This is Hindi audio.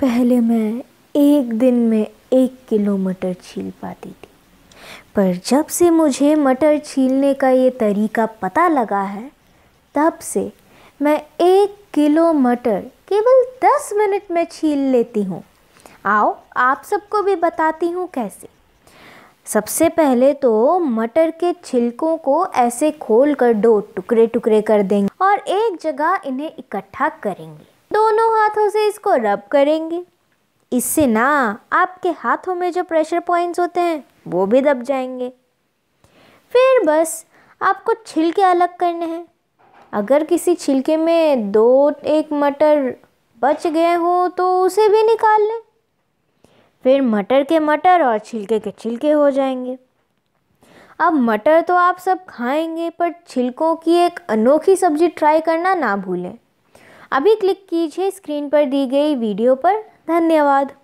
पहले मैं एक दिन में एक किलो मटर छील पाती थी पर जब से मुझे मटर छीलने का ये तरीका पता लगा है तब से मैं एक किलो मटर केवल दस मिनट में छील लेती हूँ आओ आप सबको भी बताती हूँ कैसे सबसे पहले तो मटर के छिलकों को ऐसे खोल कर दो टुकड़े टुकड़े कर देंगे और एक जगह इन्हें इकट्ठा करेंगे दोनों हाथों से इसको रब करेंगे इससे ना आपके हाथों में जो प्रेशर पॉइंट्स होते हैं वो भी दब जाएंगे फिर बस आपको छिलके अलग करने हैं अगर किसी छिलके में दो एक मटर बच गए हों तो उसे भी निकाल लें फिर मटर के मटर और छिलके के छिलके हो जाएंगे अब मटर तो आप सब खाएंगे पर छिलकों की एक अनोखी सब्जी ट्राई करना ना भूलें अभी क्लिक कीजिए स्क्रीन पर दी गई वीडियो पर धन्यवाद